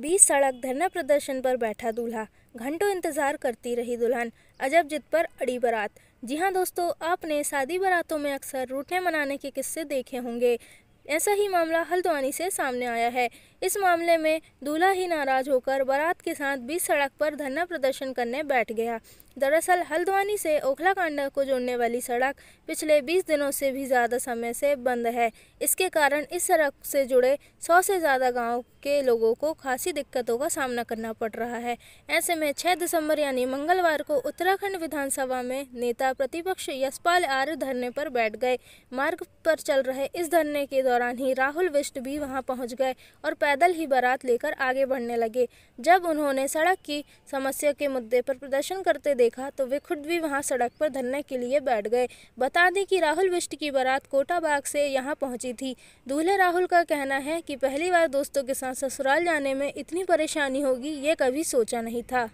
बीस सड़क धरना प्रदर्शन पर बैठा दूल्हा घंटों इंतजार करती रही दुल्हन अजब जिद पर अड़ी बारात जी हाँ दोस्तों आपने शादी बारातों में अक्सर रूठे मनाने के किस्से देखे होंगे ऐसा ही मामला हल्द्वानी से सामने आया है इस मामले में दूल्हा ही नाराज होकर बारात के साथ बीच सड़क पर धरना प्रदर्शन करने बैठ गया दरअसल हल्द्वानी से ओखला कांडा को जोड़ने वाली सड़क पिछले 20 दिनों से भी ज़्यादा समय से बंद है इसके कारण इस सड़क से जुड़े 100 से ज़्यादा गांव के लोगों को खासी दिक्कतों का सामना करना पड़ रहा है ऐसे में 6 दिसंबर यानी मंगलवार को उत्तराखंड विधानसभा में नेता प्रतिपक्ष यशपाल आर्य धरने पर बैठ गए मार्ग पर चल रहे इस धरने के दौरान ही राहुल विष्ट भी वहाँ पहुँच गए और पैदल ही बारात लेकर आगे बढ़ने लगे जब उन्होंने सड़क की समस्या के मुद्दे पर प्रदर्शन करते देखा तो वे खुद भी वहां सड़क पर धरने के लिए बैठ गए बता दें कि राहुल विष्ट की बारात कोटाबाग से यहाँ पहुंची थी दूल्हे राहुल का कहना है कि पहली बार दोस्तों के साथ ससुराल जाने में इतनी परेशानी होगी ये कभी सोचा नहीं था